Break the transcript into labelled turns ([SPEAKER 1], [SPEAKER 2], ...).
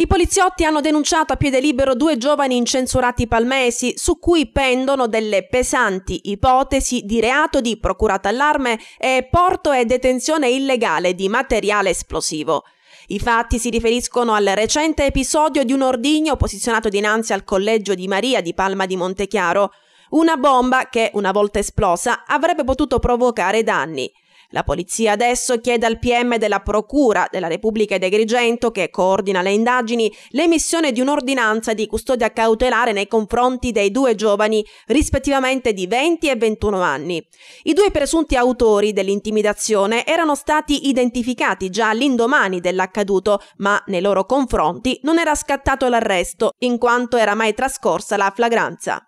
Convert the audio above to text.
[SPEAKER 1] I poliziotti hanno denunciato a piede libero due giovani incensurati palmesi su cui pendono delle pesanti ipotesi di reato di procurata allarme e porto e detenzione illegale di materiale esplosivo. I fatti si riferiscono al recente episodio di un ordigno posizionato dinanzi al collegio di Maria di Palma di Montechiaro, una bomba che, una volta esplosa, avrebbe potuto provocare danni. La polizia adesso chiede al PM della Procura della Repubblica ed Agrigento, che coordina le indagini, l'emissione di un'ordinanza di custodia cautelare nei confronti dei due giovani, rispettivamente di 20 e 21 anni. I due presunti autori dell'intimidazione erano stati identificati già l'indomani dell'accaduto, ma nei loro confronti non era scattato l'arresto, in quanto era mai trascorsa la flagranza.